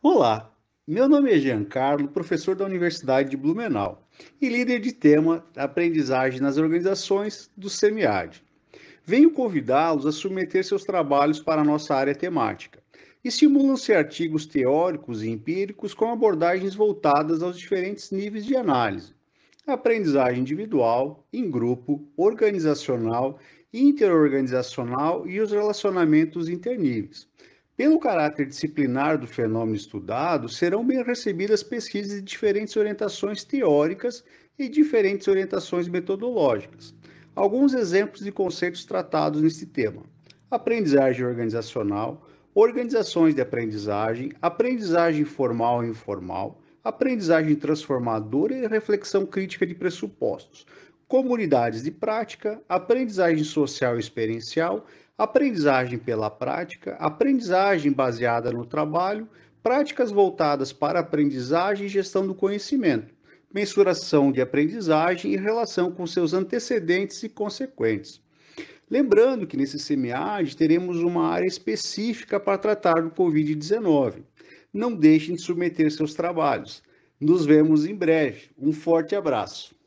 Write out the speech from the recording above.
Olá, meu nome é Giancarlo, professor da Universidade de Blumenau e líder de tema Aprendizagem nas Organizações do SEMIAD. Venho convidá-los a submeter seus trabalhos para a nossa área temática. Estimulam-se artigos teóricos e empíricos com abordagens voltadas aos diferentes níveis de análise. Aprendizagem individual, em grupo, organizacional, interorganizacional e os relacionamentos interníveis pelo caráter disciplinar do fenômeno estudado, serão bem recebidas pesquisas de diferentes orientações teóricas e diferentes orientações metodológicas. Alguns exemplos de conceitos tratados neste tema: aprendizagem organizacional, organizações de aprendizagem, aprendizagem formal e informal, aprendizagem transformadora e reflexão crítica de pressupostos comunidades de prática, aprendizagem social e experiencial, aprendizagem pela prática, aprendizagem baseada no trabalho, práticas voltadas para aprendizagem e gestão do conhecimento, mensuração de aprendizagem em relação com seus antecedentes e consequentes. Lembrando que nesse CMAD teremos uma área específica para tratar do Covid-19. Não deixem de submeter seus trabalhos. Nos vemos em breve. Um forte abraço.